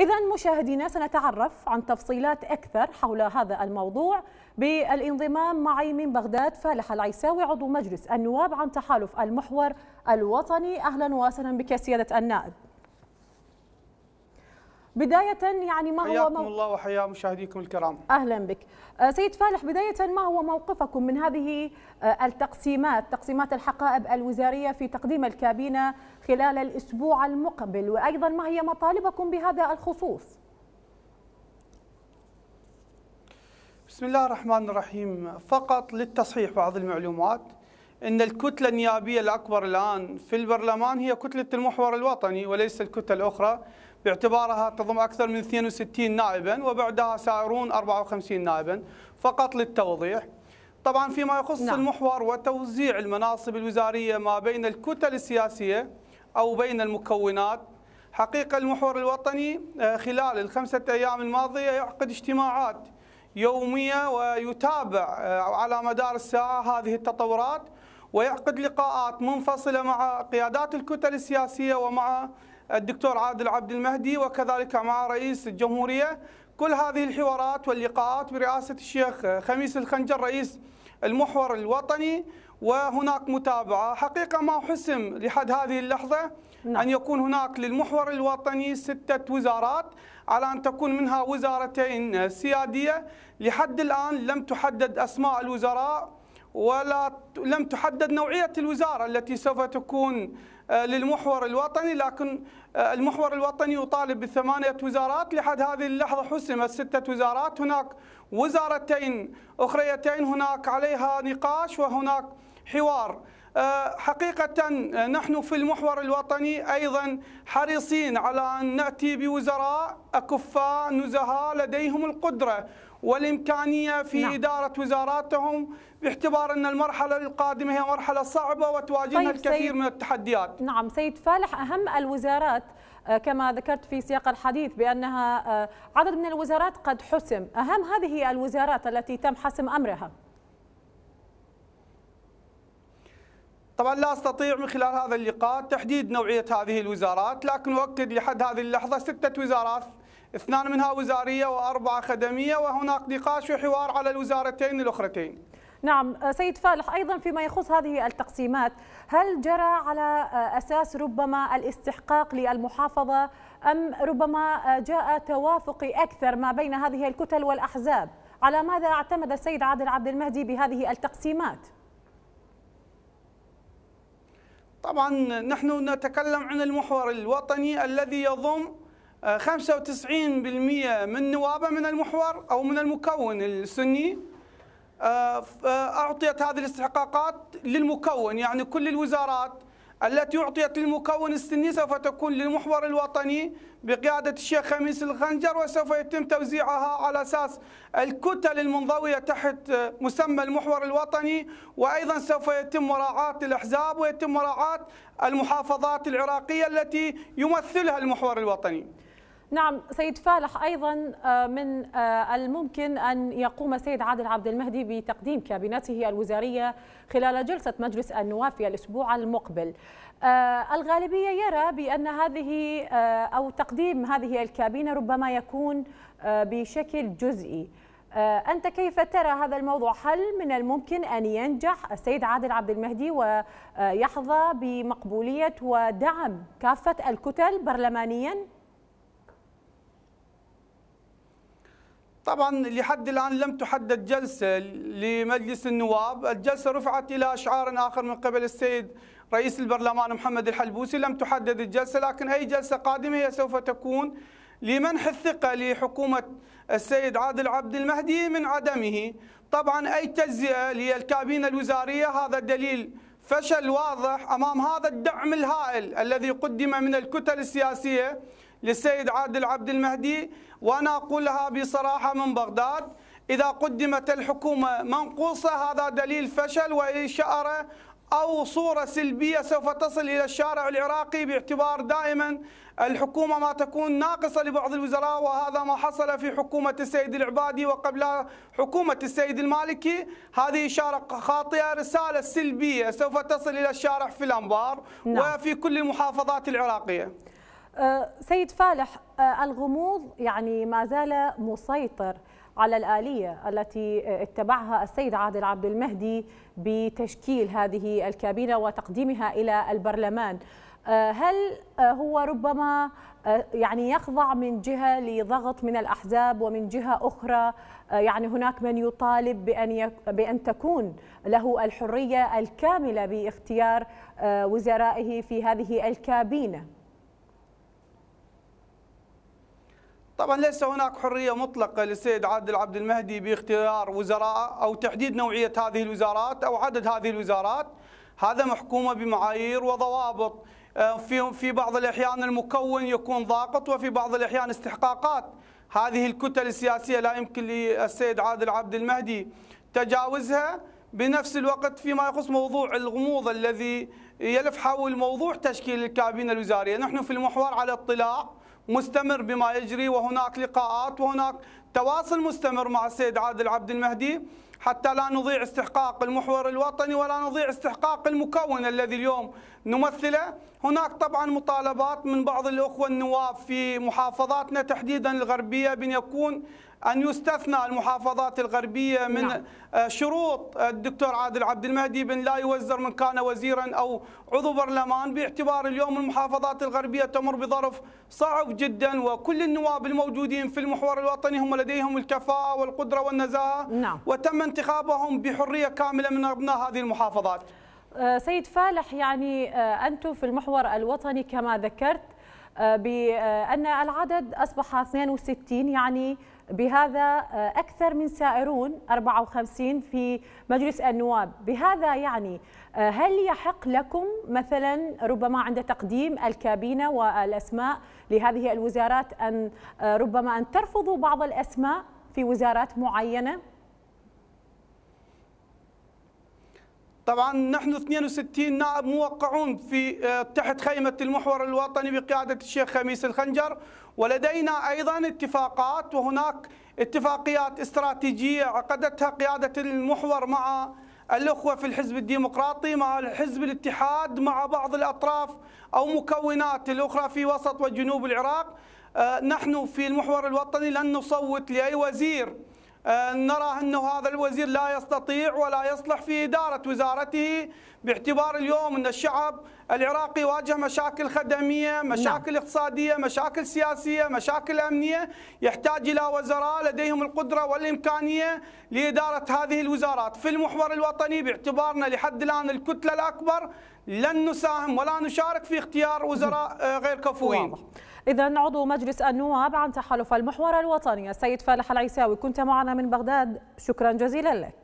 إذا مشاهدينا سنتعرف عن تفصيلات أكثر حول هذا الموضوع بالانضمام معي من بغداد فالح العيساوي عضو مجلس النواب عن تحالف المحور الوطني أهلا وسهلا بك سيادة النائب بداية يعني ما هو حياكم مو... الله وحيا مشاهديكم الكرام أهلا بك آه، سيد فالح بداية ما هو موقفكم من هذه آه، التقسيمات تقسيمات الحقائب الوزارية في تقديم الكابينة خلال الأسبوع المقبل وأيضا ما هي مطالبكم بهذا الخصوص بسم الله الرحمن الرحيم فقط للتصحيح بعض المعلومات ان الكتله النيابيه الاكبر الان في البرلمان هي كتله المحور الوطني وليس الكتله الاخرى باعتبارها تضم أكثر من 62 نائبا وبعدها سائرون 54 نائبا فقط للتوضيح طبعا فيما يخص نعم. المحور وتوزيع المناصب الوزارية ما بين الكتل السياسية أو بين المكونات حقيقة المحور الوطني آه، خلال الخمسة أيام الماضية يعقد اجتماعات يومية ويتابع آه، على مدار الساعة هذه التطورات ويعقد لقاءات منفصلة مع قيادات الكتل السياسية ومع الدكتور عادل عبد المهدي وكذلك مع رئيس الجمهورية كل هذه الحوارات واللقاءات برئاسة الشيخ خميس الخنجر رئيس المحور الوطني وهناك متابعة حقيقة ما حسم لحد هذه اللحظة نعم. أن يكون هناك للمحور الوطني ستة وزارات على أن تكون منها وزارتين سيادية لحد الآن لم تحدد أسماء الوزراء ولا لم تحدد نوعية الوزارة التي سوف تكون آه، للمحور الوطني لكن آه، المحور الوطني يطالب بثمانية وزارات لحد هذه اللحظة حسمت ستة وزارات هناك وزارتين أخريتين هناك عليها نقاش وهناك حوار آه، حقيقة آه، نحن في المحور الوطني أيضا حريصين على أن نأتي بوزراء أكفاء نزهاء لديهم القدرة والإمكانية في نعم. إدارة وزاراتهم باعتبار أن المرحلة القادمة هي مرحلة صعبة وتواجهنا طيب الكثير سيد... من التحديات نعم سيد فالح أهم الوزارات آه، كما ذكرت في سياق الحديث بأنها عدد من الوزارات قد حسم أهم هذه الوزارات التي تم حسم أمرها طبعا لا استطيع من خلال هذا اللقاء تحديد نوعيه هذه الوزارات لكن اؤكد لحد هذه اللحظه سته وزارات اثنان منها وزاريه واربعه خدميه وهناك نقاش وحوار على الوزارتين الاخرتين. نعم سيد فالح أيضا فيما يخص هذه التقسيمات هل جرى على أساس ربما الاستحقاق للمحافظة أم ربما جاء توافق أكثر ما بين هذه الكتل والأحزاب على ماذا اعتمد السيد عادل عبد المهدي بهذه التقسيمات؟ طبعا نحن نتكلم عن المحور الوطني الذي يضم 95% آه، من نوابه من المحور أو من المكون السني آه، آه، أعطيت هذه الاستحقاقات للمكون يعني كل الوزارات التي أعطيت للمكون السني سوف تكون للمحور الوطني بقيادة الشيخ خميس الخنجر وسوف يتم توزيعها على أساس الكتل المنضوية تحت مسمى المحور الوطني وأيضا سوف يتم مراعاة الأحزاب ويتم مراعاة المحافظات العراقية التي يمثلها المحور الوطني نعم سيد فالح أيضا آه، من آه، الممكن أن يقوم سيد عادل عبد المهدي بتقديم كابينته الوزارية خلال جلسة مجلس النواب في الأسبوع المقبل آه، الغالبية يرى بأن هذه أو تقديم هذه الكابينة ربما يكون بشكل جزئي أنت كيف ترى هذا الموضوع هل من الممكن أن ينجح السيد عادل عبد المهدي ويحظى بمقبولية ودعم كافة الكتل برلمانياً؟ طبعا لحد الآن لم تحدد جلسة لمجلس النواب الجلسة رفعت إلى إشعار آخر من قبل السيد رئيس البرلمان محمد الحلبوسي لم تحدد الجلسة لكن أي جلسة قادمة هي سوف تكون لمنح الثقة لحكومة السيد عادل عبد المهدي من عدمه طبعا أي تجزئة للكابينة الوزارية هذا دليل فشل واضح أمام هذا الدعم الهائل الذي قدم من الكتل السياسية للسيد عادل عبد المهدي وأنا أقولها بصراحة من بغداد إذا قدمت الحكومة منقوصة هذا دليل فشل وإشارة أو صورة سلبية سوف تصل إلى الشارع العراقي باعتبار دائما الحكومة ما تكون ناقصة لبعض الوزراء وهذا ما حصل في حكومة السيد العبادي وقبلها حكومة السيد المالكي هذه إشارة خاطئة رسالة سلبية سوف تصل إلى الشارع في الأنبار نعم. وفي كل المحافظات العراقية آه، سيد فالح آه، الغموض يعني ما زال مسيطر على الآلية التي آه، اتبعها السيد عادل عبد المهدي بتشكيل هذه الكابينة وتقديمها إلى البرلمان هل هو ربما يعني يخضع من جهة لضغط من الأحزاب ومن جهة أخرى يعني هناك من يطالب بأن, بأن تكون له الحرية الكاملة باختيار وزرائه في هذه الكابينة طبعا ليس هناك حرية مطلقة للسيد عادل عبد المهدي باختيار وزراء أو تحديد نوعية هذه الوزارات أو عدد هذه الوزارات هذا محكومة بمعايير وضوابط آه، في في بعض الأحيان المكون يكون ضاغط وفي بعض الأحيان استحقاقات هذه الكتل السياسية لا يمكن للسيد عادل عبد المهدي تجاوزها بنفس الوقت فيما يخص موضوع الغموض الذي يلف حول موضوع تشكيل الكابينة الوزارية نحن في المحور على اطلاع مستمر بما يجري وهناك لقاءات وهناك تواصل مستمر مع السيد عادل عبد المهدي حتى لا نضيع استحقاق المحور الوطني ولا نضيع استحقاق المكون الذي اليوم نمثله هناك طبعا مطالبات من بعض الأخوة النواب في محافظاتنا تحديدا الغربية بأن يكون أن يستثنى المحافظات الغربية من نعم. آه، شروط آه، الدكتور عادل عبد المهدي بن لا يوزر من كان وزيرا أو عضو برلمان باعتبار اليوم المحافظات الغربية تمر بظرف صعب جدا وكل النواب الموجودين في المحور الوطني هم لديهم الكفاءة والقدرة والنزاهة نعم. وتم انتخابهم بحرية كاملة من أبناء هذه المحافظات آه، سيد فالح يعني أنتم في المحور الوطني كما ذكرت بأن العدد أصبح 62 يعني بهذا آه، أكثر من سائرون 54 في مجلس النواب بهذا يعني آه، هل يحق لكم مثلا ربما عند تقديم الكابينة والأسماء لهذه الوزارات أن آه، ربما أن ترفضوا بعض الأسماء في وزارات معينة؟ طبعا نحن 62 نائب نعم موقعون في تحت خيمة المحور الوطني بقيادة الشيخ خميس الخنجر ولدينا أيضا اتفاقات وهناك اتفاقيات استراتيجية عقدتها قيادة المحور مع الأخوة في الحزب الديمقراطي مع الحزب الاتحاد مع بعض الأطراف أو مكونات الأخرى في وسط وجنوب العراق آه، نحن في المحور الوطني لن نصوت لأي وزير آه، نرى أن هذا الوزير لا يستطيع ولا يصلح في إدارة وزارته باعتبار اليوم أن الشعب العراقي واجه مشاكل خدمية نعم. مشاكل نعم. اقتصادية مشاكل سياسية مشاكل أمنية يحتاج إلى وزراء لديهم القدرة والإمكانية لإدارة هذه الوزارات في المحور الوطني باعتبارنا لحد الآن الكتلة الأكبر لن نساهم ولا نشارك في اختيار وزراء آه، غير كفؤين إذا عضو مجلس النواب عن تحالف المحور الوطني السيد فالح العيساوي كنت معنا من بغداد شكرا جزيلا لك